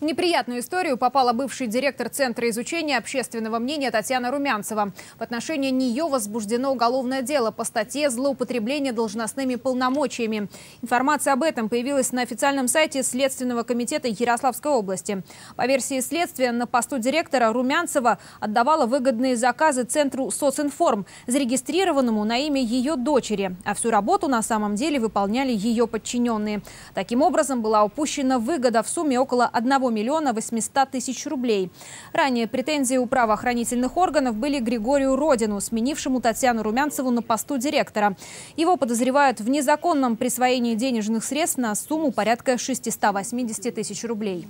В неприятную историю попала бывший директор Центра изучения общественного мнения Татьяна Румянцева. В отношении нее возбуждено уголовное дело по статье «Злоупотребление должностными полномочиями». Информация об этом появилась на официальном сайте Следственного комитета Ярославской области. По версии следствия, на посту директора Румянцева отдавала выгодные заказы Центру социнформ, зарегистрированному на имя ее дочери. А всю работу на самом деле выполняли ее подчиненные. Таким образом, была упущена выгода в сумме около одного миллиона 800 тысяч рублей. Ранее претензии у правоохранительных органов были Григорию Родину, сменившему Татьяну Румянцеву на посту директора. Его подозревают в незаконном присвоении денежных средств на сумму порядка 680 тысяч рублей.